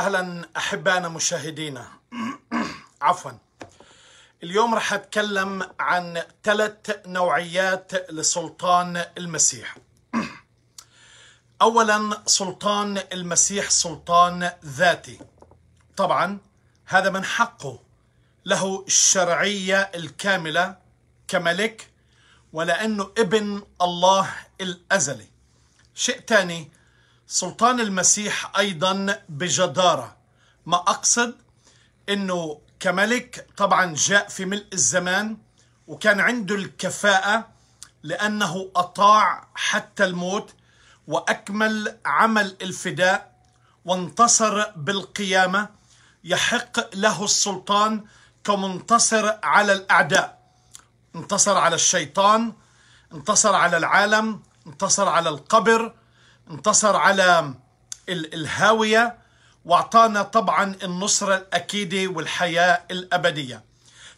اهلا احبائنا مشاهدينا عفوا اليوم رح اتكلم عن ثلاث نوعيات لسلطان المسيح اولا سلطان المسيح سلطان ذاتي طبعا هذا من حقه له الشرعيه الكامله كملك ولانه ابن الله الازلي شيء ثاني سلطان المسيح أيضا بجدارة ما أقصد أنه كملك طبعا جاء في ملء الزمان وكان عنده الكفاءة لأنه أطاع حتى الموت وأكمل عمل الفداء وانتصر بالقيامة يحق له السلطان كمنتصر على الأعداء انتصر على الشيطان انتصر على العالم انتصر على القبر انتصر على الهاوية واعطانا طبعا النصرة الأكيدة والحياة الأبدية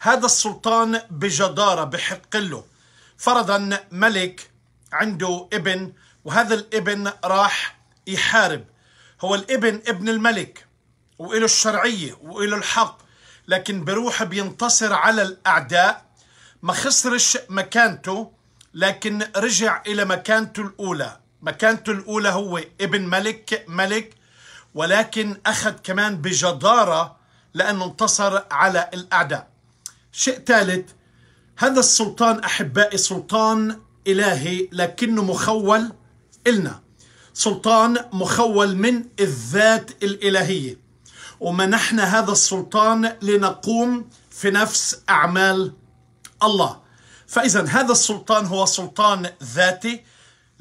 هذا السلطان بجدارة بحق له فرضا ملك عنده ابن وهذا الابن راح يحارب هو الابن ابن الملك وإله الشرعية وإله الحق لكن بروح بينتصر على الأعداء ما خسرش مكانته لكن رجع إلى مكانته الأولى مكانته الأولى هو ابن ملك ملك ولكن أخذ كمان بجدارة لأنه انتصر على الأعداء شيء ثالث هذا السلطان أحبائي سلطان إلهي لكنه مخول إلنا سلطان مخول من الذات الإلهية ومنحنا هذا السلطان لنقوم في نفس أعمال الله فإذا هذا السلطان هو سلطان ذاتي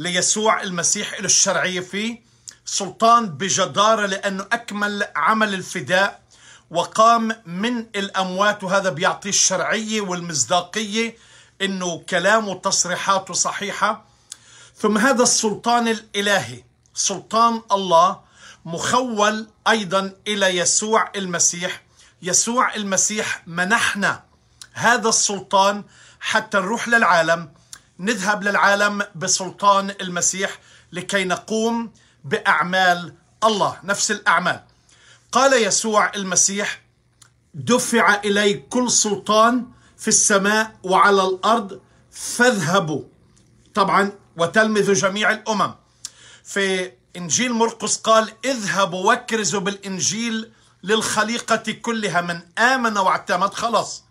ليسوع المسيح له الشرعية فيه سلطان بجدارة لأنه أكمل عمل الفداء وقام من الأموات وهذا بيعطيه الشرعية والمصداقية أنه كلامه وتصريحاته صحيحة ثم هذا السلطان الإلهي سلطان الله مخول أيضا إلى يسوع المسيح يسوع المسيح منحنا هذا السلطان حتى نروح للعالم نذهب للعالم بسلطان المسيح لكي نقوم باعمال الله نفس الاعمال قال يسوع المسيح دفع الي كل سلطان في السماء وعلى الارض فاذهبوا طبعا وتلمذوا جميع الامم في انجيل مرقس قال اذهبوا واكرزوا بالانجيل للخليقه كلها من امن واعتمد خلاص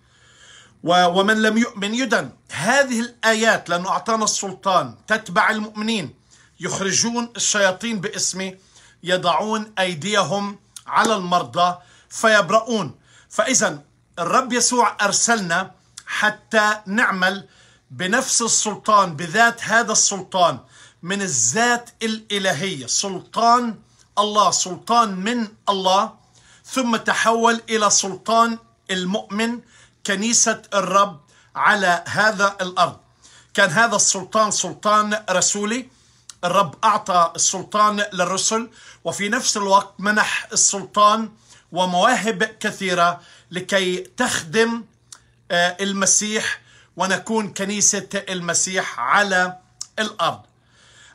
ومن لم يؤمن يدن هذه الآيات لأنه أعطانا السلطان تتبع المؤمنين يخرجون الشياطين باسمي يضعون أيديهم على المرضى فيبرؤون فإذا الرب يسوع أرسلنا حتى نعمل بنفس السلطان بذات هذا السلطان من الذات الإلهية سلطان الله سلطان من الله ثم تحول إلى سلطان المؤمن كنيسة الرب على هذا الأرض كان هذا السلطان سلطان رسولي الرب أعطى السلطان للرسل وفي نفس الوقت منح السلطان ومواهب كثيرة لكي تخدم آه، المسيح ونكون كنيسة المسيح على الأرض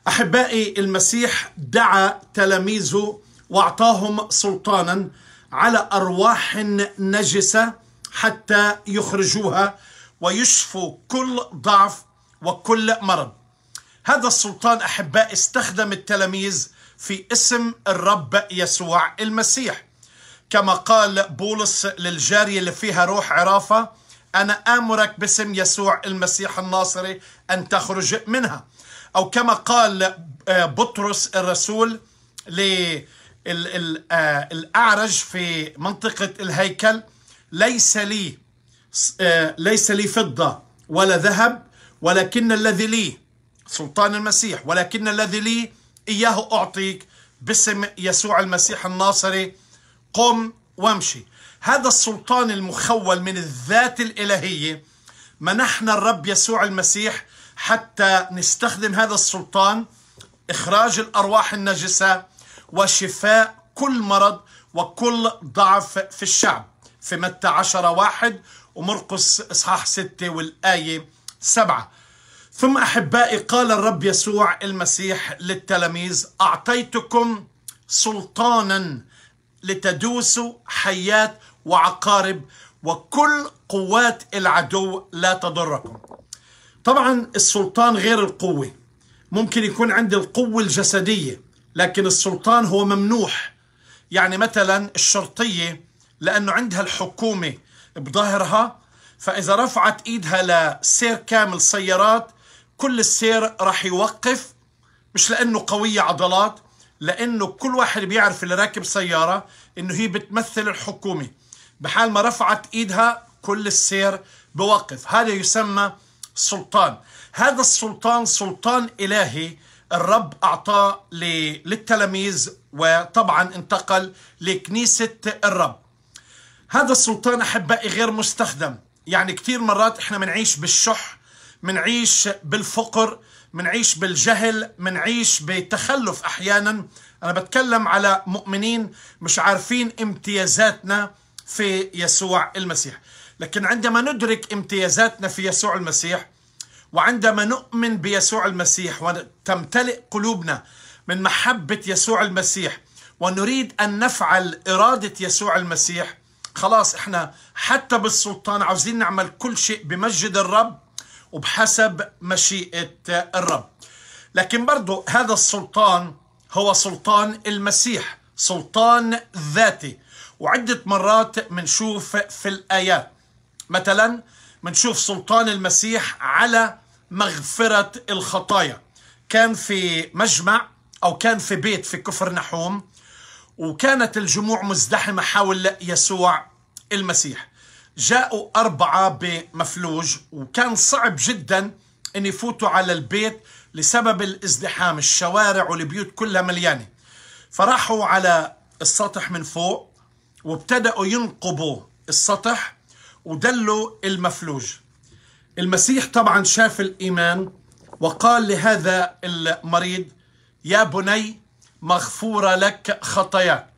أحبائي المسيح دعا تلاميذه وأعطاهم سلطانا على أرواح نجسة حتى يخرجوها ويشفوا كل ضعف وكل مرض هذا السلطان أحباء استخدم التلاميذ في اسم الرب يسوع المسيح كما قال بولس للجارية اللي فيها روح عرافة أنا آمرك باسم يسوع المسيح الناصري أن تخرج منها أو كما قال آه، بطرس الرسول للأعرج آه، في منطقة الهيكل ليس لي آه، ليس لي فضة ولا ذهب ولكن الذي لي سلطان المسيح ولكن الذي لي إياه أعطيك باسم يسوع المسيح الناصري قم وامشي هذا السلطان المخول من الذات الإلهية منحنا الرب يسوع المسيح حتى نستخدم هذا السلطان إخراج الأرواح النجسة وشفاء كل مرض وكل ضعف في الشعب في متى عشرة واحد ومرقس إصحاح ستة والآية سبعة ثم أحبائي قال الرب يسوع المسيح للتلاميذ أعطيتكم سلطانا لتدوسوا حيات وعقارب وكل قوات العدو لا تضركم طبعا السلطان غير القوة ممكن يكون عندي القوة الجسدية لكن السلطان هو ممنوح يعني مثلا الشرطية لأنه عندها الحكومة بظهرها فإذا رفعت إيدها لسير كامل سيارات كل السير راح يوقف مش لأنه قوية عضلات لأنه كل واحد بيعرف اللي راكب سيارة إنه هي بتمثل الحكومة بحال ما رفعت إيدها كل السير بوقف هذا يسمى سلطان هذا السلطان سلطان إلهي الرب أعطاه للتلاميذ وطبعا انتقل لكنيسة الرب هذا السلطان أحبائي غير مستخدم يعني كثير مرات إحنا بنعيش بالشح بنعيش بالفقر بنعيش بالجهل بنعيش بتخلف أحيانا أنا بتكلم على مؤمنين مش عارفين امتيازاتنا في يسوع المسيح لكن عندما ندرك امتيازاتنا في يسوع المسيح وعندما نؤمن بيسوع المسيح وتمتلئ قلوبنا من محبة يسوع المسيح ونريد أن نفعل إرادة يسوع المسيح خلاص احنا حتى بالسلطان عاوزين نعمل كل شيء بمسجد الرب وبحسب مشيئة الرب لكن برضو هذا السلطان هو سلطان المسيح سلطان ذاتي وعدة مرات بنشوف في الآيات مثلا بنشوف سلطان المسيح على مغفرة الخطايا كان في مجمع أو كان في بيت في كفر نحوم وكانت الجموع مزدحمة حول يسوع المسيح جاءوا أربعة بمفلوج وكان صعب جدا أن يفوتوا على البيت لسبب الازدحام الشوارع والبيوت كلها مليانة فراحوا على السطح من فوق وابتدأوا ينقبوا السطح ودلوا المفلوج المسيح طبعا شاف الإيمان وقال لهذا المريض يا بني مغفورة لك خطاياك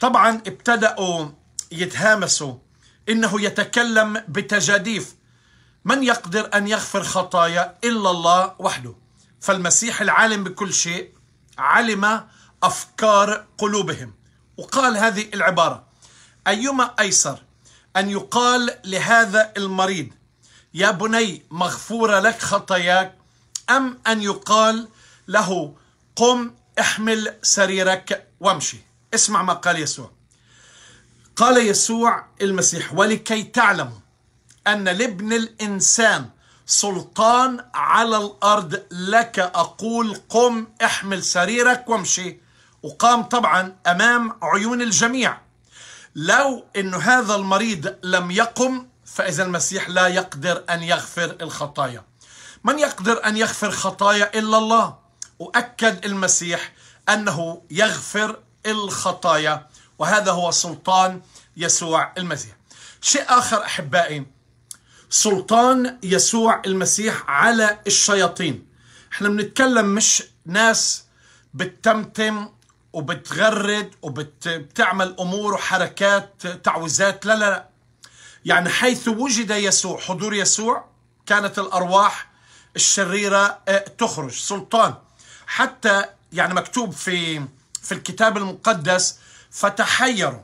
طبعا ابتدأوا يتهامسوا إنه يتكلم بتجاديف من يقدر أن يغفر خطايا إلا الله وحده فالمسيح العالم بكل شيء علم أفكار قلوبهم وقال هذه العبارة أيما أيسر أن يقال لهذا المريض يا بني مغفورة لك خطاياك أم أن يقال له قم احمل سريرك وامشي اسمع ما قال يسوع قال يسوع المسيح ولكي تعلموا أن لابن الإنسان سلطان على الأرض لك أقول قم احمل سريرك وامشي وقام طبعا أمام عيون الجميع لو أن هذا المريض لم يقم فإذا المسيح لا يقدر أن يغفر الخطايا من يقدر أن يغفر خطايا إلا الله واكد المسيح انه يغفر الخطايا وهذا هو سلطان يسوع المسيح. شيء اخر احبائي سلطان يسوع المسيح على الشياطين. احنا بنتكلم مش ناس بتتمتم وبتغرد وبتعمل امور وحركات تعويذات لا لا لا يعني حيث وجد يسوع حضور يسوع كانت الارواح الشريره آه، تخرج سلطان حتى يعني مكتوب في في الكتاب المقدس فتحيروا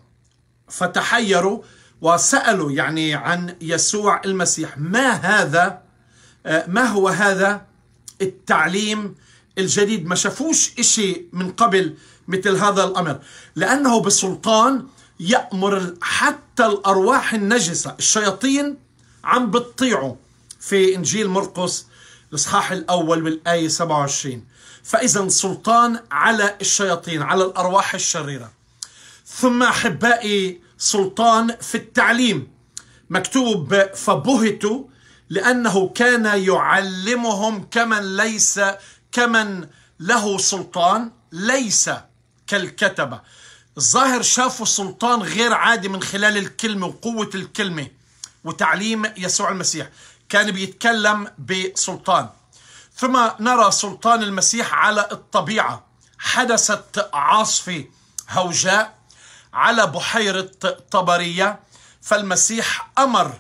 فتحيروا وسألوا يعني عن يسوع المسيح ما هذا آه، ما هو هذا التعليم الجديد ما شافوش إشي من قبل مثل هذا الأمر لأنه بسلطان يأمر حتى الأرواح النجسة الشياطين عم بتطيعه في إنجيل مرقس الإصحاح الأول والآية 27 فإذا سلطان على الشياطين على الأرواح الشريرة ثم أحبائي سلطان في التعليم مكتوب فبهتوا لأنه كان يعلمهم كمن ليس كمن له سلطان ليس كالكتبة الظاهر شافوا سلطان غير عادي من خلال الكلمة وقوة الكلمة وتعليم يسوع المسيح كان بيتكلم بسلطان ثم نرى سلطان المسيح على الطبيعة حدثت عاصفة هوجاء على بحيرة طبرية فالمسيح أمر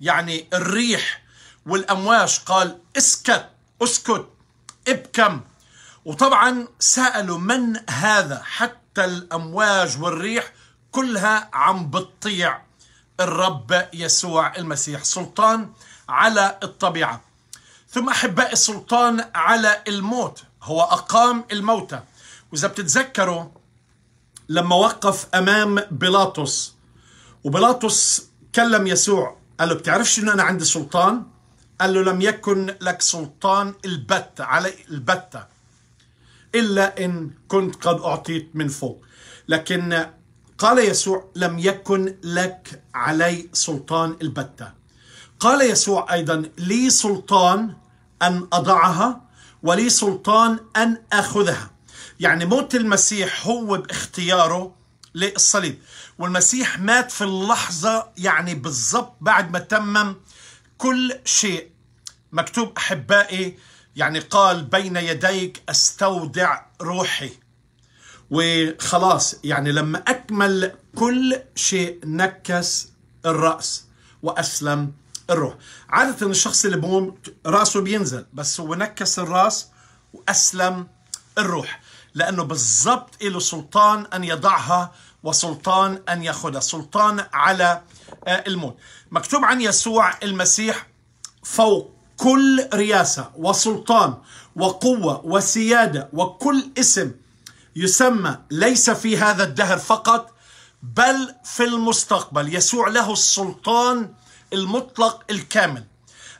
يعني الريح والأمواج قال اسكت اسكت ابكم وطبعا سألوا من هذا حتى الأمواج والريح كلها عم بتطيع الرب يسوع المسيح سلطان على الطبيعة ثم أحباء السلطان على الموت هو أقام الموتى وإذا بتتذكروا لما وقف أمام بيلاطس وبيلاطس كلم يسوع قال له بتعرفش أنه أنا عندي سلطان قال له لم يكن لك سلطان البتة على البتة إلا إن كنت قد أعطيت من فوق لكن قال يسوع لم يكن لك علي سلطان البتة قال يسوع أيضا لي سلطان أن أضعها ولي سلطان أن أخذها يعني موت المسيح هو باختياره للصليب والمسيح مات في اللحظة يعني بالضبط بعد ما تمم كل شيء مكتوب أحبائي يعني قال بين يديك أستودع روحي وخلاص يعني لما أكمل كل شيء نكس الرأس وأسلم الروح عادة الشخص اللي بقوم راسه بينزل بس هو نكس الراس وأسلم الروح لأنه بالضبط له سلطان أن يضعها وسلطان أن يأخذها سلطان على آه، الموت مكتوب عن يسوع المسيح فوق كل رياسة وسلطان وقوة وسيادة وكل اسم يسمى ليس في هذا الدهر فقط بل في المستقبل يسوع له السلطان المطلق الكامل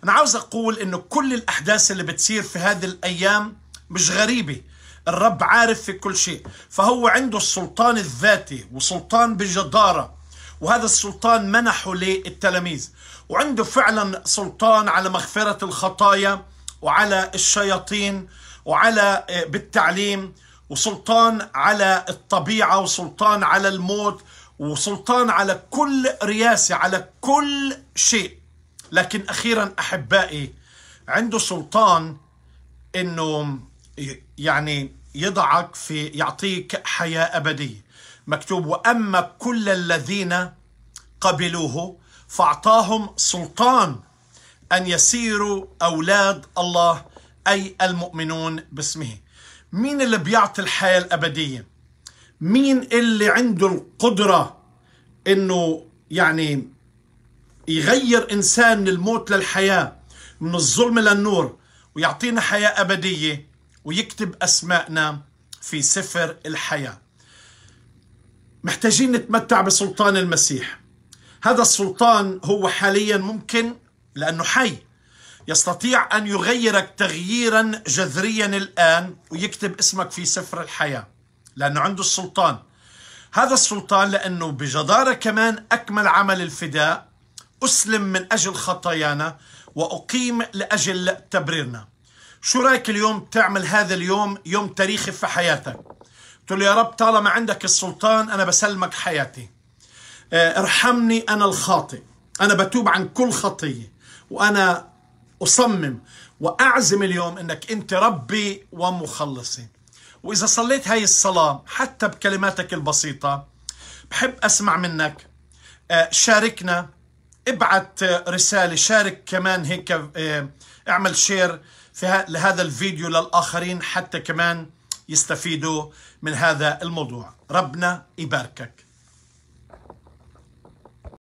أنا عاوز أقول أنه كل الأحداث اللي بتصير في هذه الأيام مش غريبة الرب عارف في كل شيء فهو عنده السلطان الذاتي وسلطان بجدارة وهذا السلطان منحه للتلاميذ وعنده فعلا سلطان على مغفرة الخطايا وعلى الشياطين وعلى آه، بالتعليم وسلطان على الطبيعة وسلطان على الموت وسلطان على كل رياسة على كل شيء لكن أخيرا أحبائي عنده سلطان أنه يعني يضعك في يعطيك حياة أبدية مكتوب وأما كل الذين قبلوه فأعطاهم سلطان أن يسيروا أولاد الله أي المؤمنون باسمه مين اللي بيعطي الحياة الأبدية مين اللي عنده القدرة انه يعني يغير انسان من الموت للحياة من الظلم للنور ويعطينا حياة أبدية ويكتب أسماءنا في سفر الحياة محتاجين نتمتع بسلطان المسيح هذا السلطان هو حاليا ممكن لأنه حي يستطيع أن يغيرك تغييرا جذريا الآن ويكتب اسمك في سفر الحياة لأنه عنده السلطان هذا السلطان لأنه بجدارة كمان أكمل عمل الفداء أسلم من أجل خطايانا وأقيم لأجل تبريرنا شو رأيك اليوم تعمل هذا اليوم يوم تاريخي في حياتك تقول يا رب طالما عندك السلطان أنا بسلمك حياتي آه، ارحمني أنا الخاطئ أنا بتوب عن كل خطية وأنا أصمم وأعزم اليوم أنك أنت ربي ومخلصي وإذا صليت هاي الصلاة حتى بكلماتك البسيطة بحب أسمع منك آه، شاركنا ابعت آه، رسالة شارك كمان هيك آه، اعمل شير في لهذا الفيديو للآخرين حتى كمان يستفيدوا من هذا الموضوع ربنا يباركك